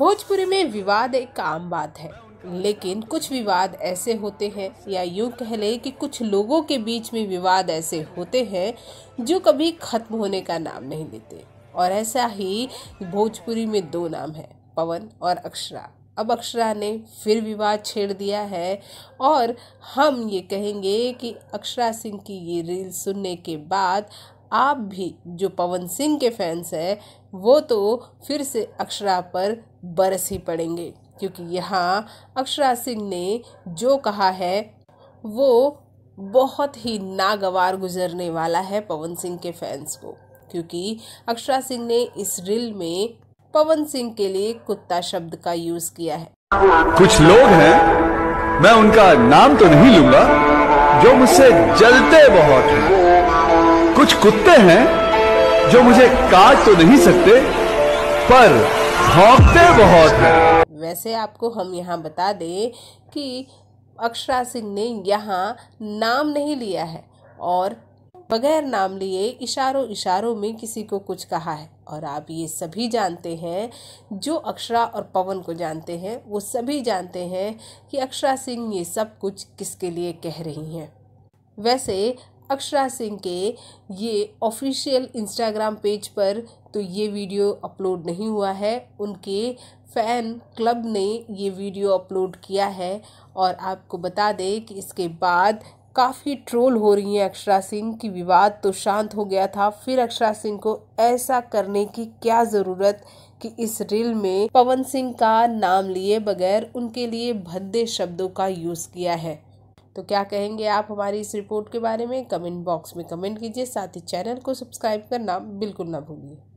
भोजपुरी में विवाद एक आम बात है लेकिन कुछ विवाद ऐसे होते हैं या यूँ कह लें कि कुछ लोगों के बीच में विवाद ऐसे होते हैं जो कभी खत्म होने का नाम नहीं लेते और ऐसा ही भोजपुरी में दो नाम है पवन और अक्षरा अब अक्षरा ने फिर विवाद छेड़ दिया है और हम ये कहेंगे कि अक्षरा सिंह की ये रील सुनने के बाद आप भी जो पवन सिंह के फैंस हैं वो तो फिर से अक्षरा पर बरस ही पड़ेंगे क्योंकि यहाँ अक्षरा सिंह ने जो कहा है वो बहुत ही नागवार गुजरने वाला है पवन सिंह के फैंस को क्योंकि अक्षरा सिंह ने इस रिल में पवन सिंह के लिए कुत्ता शब्द का यूज किया है कुछ लोग हैं मैं उनका नाम तो नहीं लूंगा जो मुझसे जलते बहुत हैं कुछ कुत्ते हैं जो मुझे काट तो नहीं सकते पर भौंकते बहुत हैं वैसे आपको हम यहाँ बता दें कि अक्षरा सिंह ने यहाँ नाम नहीं लिया है और बगैर नाम लिए इशारों इशारों में किसी को कुछ कहा है और आप ये सभी जानते हैं जो अक्षरा और पवन को जानते हैं वो सभी जानते हैं कि अक्षरा सिंह ये सब कुछ किसके लिए कह रही हैं वैसे अक्षरा सिंह के ये ऑफिशियल इंस्टाग्राम पेज पर तो ये वीडियो अपलोड नहीं हुआ है उनके फ़ैन क्लब ने ये वीडियो अपलोड किया है और आपको बता दें कि इसके बाद काफ़ी ट्रोल हो रही हैं अक्षरा सिंह की विवाद तो शांत हो गया था फिर अक्षरा सिंह को ऐसा करने की क्या ज़रूरत कि इस रील में पवन सिंह का नाम लिए बगैर उनके लिए भद्दे शब्दों का यूज़ किया है तो क्या कहेंगे आप हमारी इस रिपोर्ट के बारे में कमेंट बॉक्स में कमेंट कीजिए साथ ही चैनल को सब्सक्राइब करना बिल्कुल ना भूलिए